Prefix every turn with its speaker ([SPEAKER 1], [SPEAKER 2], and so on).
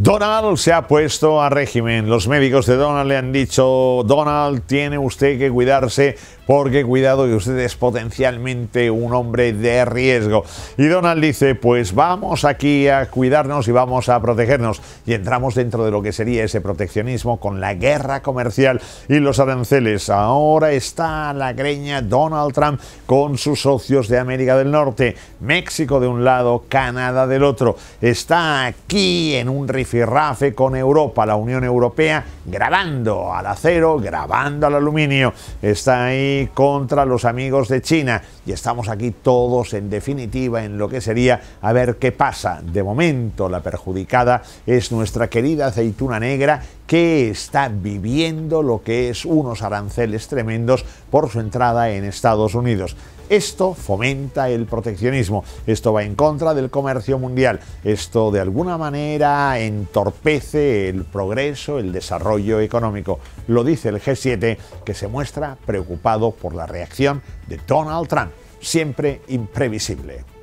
[SPEAKER 1] Donald se ha puesto a régimen. Los médicos de Donald le han dicho, Donald, tiene usted que cuidarse porque cuidado que usted es potencialmente un hombre de riesgo. Y Donald dice, pues vamos aquí a cuidarnos y vamos a protegernos. Y entramos dentro de lo que sería ese proteccionismo con la guerra comercial y los aranceles. Ahora está la greña Donald Trump con sus socios de América del Norte, México de un lado, Canadá del otro. Está aquí en un rifirrafe con Europa, la Unión Europea, grabando al acero, grabando al aluminio. Está ahí contra los amigos de China. Y estamos aquí todos en definitiva en lo que sería a ver qué pasa. De momento la perjudicada es nuestra querida aceituna negra que está viviendo lo que es unos aranceles tremendos por su entrada en Estados Unidos. Esto fomenta el proteccionismo, esto va en contra del comercio mundial, esto de alguna manera entorpece el progreso, el desarrollo económico. Lo dice el G7, que se muestra preocupado por la reacción de Donald Trump, siempre imprevisible.